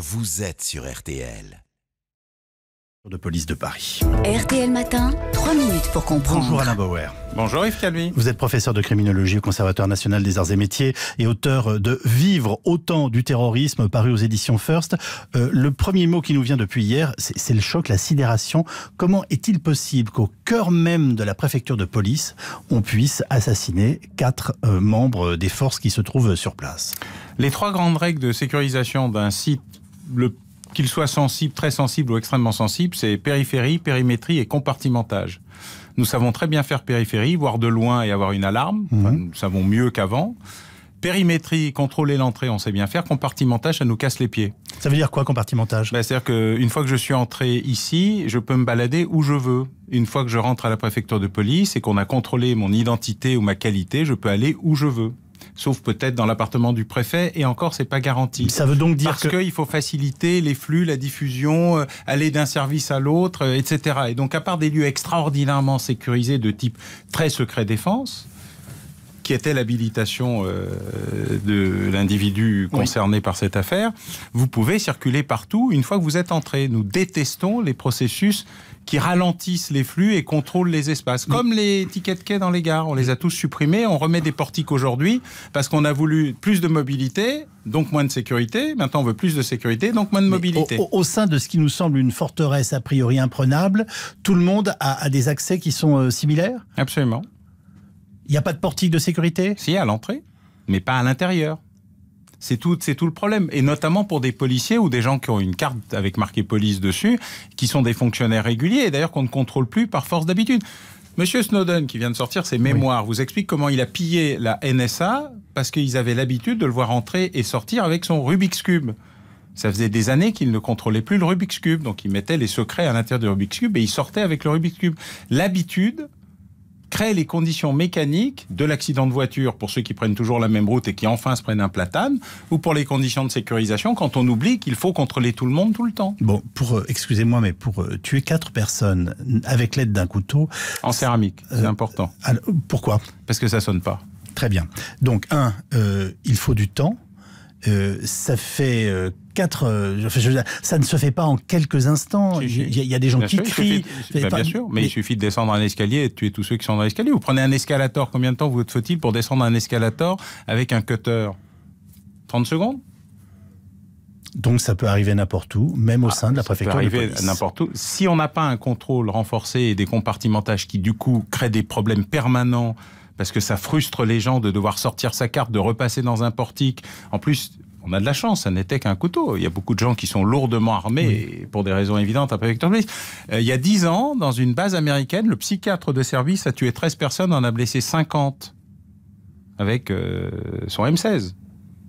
Vous êtes sur RTL. De police de Paris. RTL Matin, 3 minutes pour comprendre. Bonjour Alain Bauer. Bonjour Yves Calvi. Vous êtes professeur de criminologie au Conservatoire national des arts et métiers et auteur de Vivre autant du terrorisme paru aux éditions First. Euh, le premier mot qui nous vient depuis hier, c'est le choc, la sidération. Comment est-il possible qu'au cœur même de la préfecture de police, on puisse assassiner quatre euh, membres des forces qui se trouvent sur place Les trois grandes règles de sécurisation d'un site qu'il soit sensible, très sensible ou extrêmement sensible, c'est périphérie, périmétrie et compartimentage. Nous savons très bien faire périphérie, voir de loin et avoir une alarme. Mhm. nous savons mieux qu'avant. Périmétrie, contrôler l'entrée, on sait bien faire. Compartimentage, ça nous casse les pieds. Ça veut dire quoi, compartimentage Ça ben, C'est-à-dire qu'une fois que je suis entré ici, je peux me balader où je veux. Une fois que je rentre à la préfecture de police et qu'on a contrôlé mon identité ou ma qualité, je peux aller où je veux sauf peut-être dans l'appartement du préfet, et encore, c'est pas garanti. Ça veut donc dire Parce qu'il faut faciliter les flux, la diffusion, euh, aller d'un service à l'autre, euh, etc. Et donc, à part des lieux extraordinairement sécurisés de type très secret défense, qui était l'habilitation euh, de l'individu concerné par cette affaire, vous pouvez circuler partout une fois que vous êtes entré. Nous détestons les processus qui ralentissent les flux et contrôlent les espaces. Comme les tickets de quai dans les gares, on les a tous supprimés, on remet des portiques aujourd'hui parce qu'on a voulu plus de mobilité, donc moins de sécurité. Maintenant, on veut plus de sécurité, donc moins de mobilité. Au, sein de ce qui nous semble une forteresse a priori imprenable, tout le monde a, des accès qui sont euh, similaires Absolument. Il n'y a pas de portique de sécurité Si, à l'entrée, mais pas à l'intérieur. C'est tout, le problème. Et notamment pour des policiers ou des gens qui ont une carte avec marqué police dessus, qui sont des fonctionnaires réguliers et d'ailleurs qu'on ne contrôle plus par force d'habitude. Monsieur Snowden, qui vient de sortir ses mémoires, vous explique comment il a pillé la NSA parce qu'ils avaient l'habitude de le voir entrer et sortir avec son Rubik's Cube. Ça faisait des années qu'il ne contrôlait plus le Rubik's Cube, donc il mettait les secrets à l'intérieur du Rubik's Cube et il sortait avec le Rubik's Cube. L'habitude, crée les conditions mécaniques de l'accident de voiture pour ceux qui prennent toujours la même route et qui enfin se prennent un platane, ou pour les conditions de sécurisation quand on oublie qu'il faut contrôler tout le monde tout le temps. Bon, pour euh, excusez-moi, mais pour euh, tuer quatre personnes avec l'aide d'un couteau en céramique, euh, c'est important. Alors, pourquoi Parce que ça sonne pas. Très bien. Donc un, il faut du temps. ça fait quatre. Euh, ça ne se fait pas en quelques instants. Il y, a des gens qui crient. Ben, bien sûr, mais, il suffit de descendre un escalier et de tuer tous ceux qui sont dans l'escalier. Vous prenez un escalator, combien de temps vous faut-il pour descendre un escalator avec un cutter 30 secondes donc ça peut arriver n'importe où, même au ah, sein de la préfecture. Ça arriver n'importe où. Si on n'a pas un contrôle renforcé et des compartimentages qui du coup créent des problèmes permanents parce que ça frustre les gens de devoir sortir sa carte, de repasser dans un portique. En plus, on a de la chance, ça n'était qu'un couteau. Il y a beaucoup de gens qui sont lourdement armés, pour des raisons évidentes, après Victor avec euh, il y a 10 ans, dans une base américaine, le psychiatre de service a tué 13 personnes, en a blessé 50 avec euh, son M16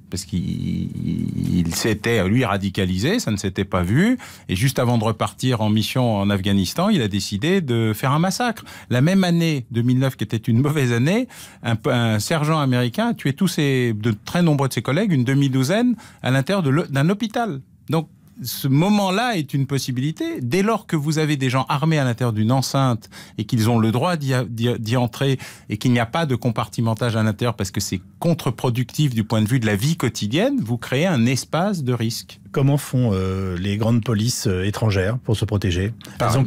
parce qu'il s'était, lui, radicalisé, ça ne s'était pas vu. Et juste avant de repartir en mission en Afghanistan, il a décidé de faire un massacre. La même année, 2009, qui était une mauvaise année, un, sergent américain a tué tous de très nombreux de ses collègues, une demi-douzaine, à l'intérieur d'un hôpital. Donc, ce moment-là est une possibilité. Dès lors que vous avez des gens armés à l'intérieur d'une enceinte et qu'ils ont le droit d'y entrer et qu'il n'y a pas de compartimentage à l'intérieur parce que c'est contre-productif du point de vue de la vie quotidienne, vous créez un espace de risque. Comment font euh, les grandes polices euh, étrangères pour se protéger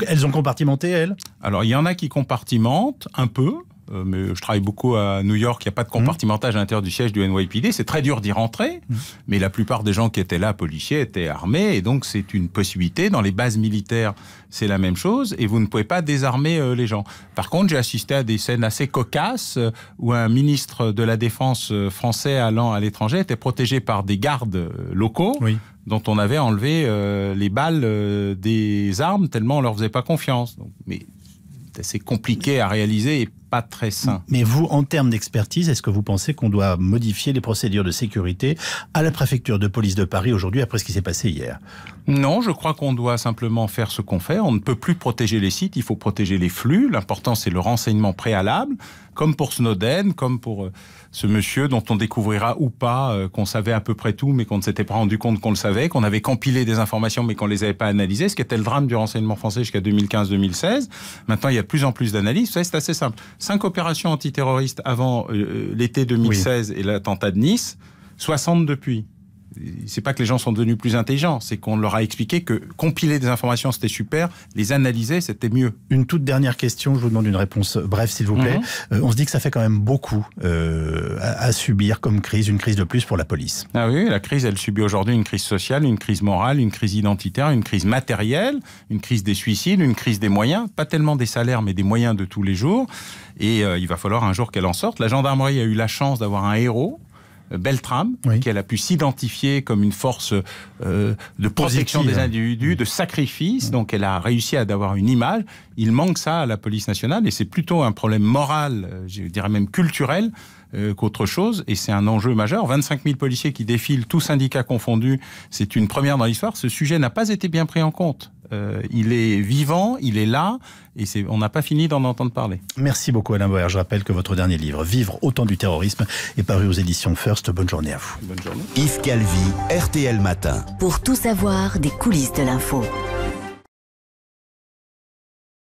elles ont compartimenté, elles Alors, il y en a qui compartimentent un peu. Euh, mais je travaille beaucoup à New York, il n'y a pas de mhm. compartimentage à l'intérieur du siège du NYPD, c'est très dur d'y rentrer, mhm. mais la plupart des gens qui étaient là, policiers, étaient armés, et donc c'est une possibilité. Dans les bases militaires, c'est la même chose, et vous ne pouvez pas désarmer euh, les gens. Par contre, j'ai assisté à des scènes assez cocasses, euh, où un ministre de la Défense français allant à l'étranger était protégé par des gardes locaux. dont on avait enlevé les balles des armes tellement on leur faisait pas confiance. Donc, mais c'est compliqué à réaliser et pas très sain. Mm. Mais vous, en termes d'expertise, est-ce que vous pensez qu'on doit modifier les procédures de sécurité à la préfecture de police de Paris aujourd'hui après ce qui s'est passé hier Non, je crois qu'on doit simplement faire ce qu'on fait. On ne peut plus protéger les sites, il faut protéger les flux. L'important, c'est le renseignement préalable, comme pour Snowden, comme pour euh, ce monsieur dont on découvrira ou pas euh, qu'on savait à peu près tout, mais qu'on ne s'était pas rendu compte qu'on le savait, qu'on avait compilé des informations, mais qu'on ne les avait pas analysées, ce qui était le drame du renseignement français jusqu'à 2015-2016. Maintenant, il y a de plus en plus d'analyses. ça c'est assez simple. Cinq opérations antiterroristes avant euh, l'été 2016 et l'attentat de Nice, 60 depuis c'est pas que les gens sont devenus plus intelligents, c'est qu'on leur a expliqué que compiler des informations c'était super, les analyser c'était mieux. Une toute dernière question, je vous demande une réponse bref s'il vous plaît. Mhm. Euh, on se dit que ça fait quand même beaucoup euh, à, subir comme crise, une crise de plus pour la police. Ah oui, la crise elle subit aujourd'hui une crise sociale, une crise morale, une crise identitaire, une crise matérielle, une crise des suicides, une crise des moyens, pas tellement des salaires mais des moyens de tous les jours. Et euh, il va falloir un jour qu'elle en sorte. La gendarmerie a eu la chance d'avoir un héros beltram qui qu'elle a pu s'identifier comme une force euh, de protection des individus, de sacrifice. Donc elle a réussi à avoir une image. Il manque ça à la police nationale et c'est plutôt un problème moral, euh, je dirais même culturel, euh, qu'autre chose. Et c'est un enjeu majeur. 25 000 policiers qui défilent, tous syndicats confondus, c'est une première dans l'histoire. Ce sujet n'a pas été bien pris en compte. Euh, il est vivant, il est là, et on n'a pas fini d'en entendre parler. Merci beaucoup Alain Boer. Je rappelle que votre dernier livre, Vivre autant du terrorisme, est paru aux éditions First. Bonne journée à vous. Yves Calvi, RTL Matin. Pour tout savoir des coulisses de l'info.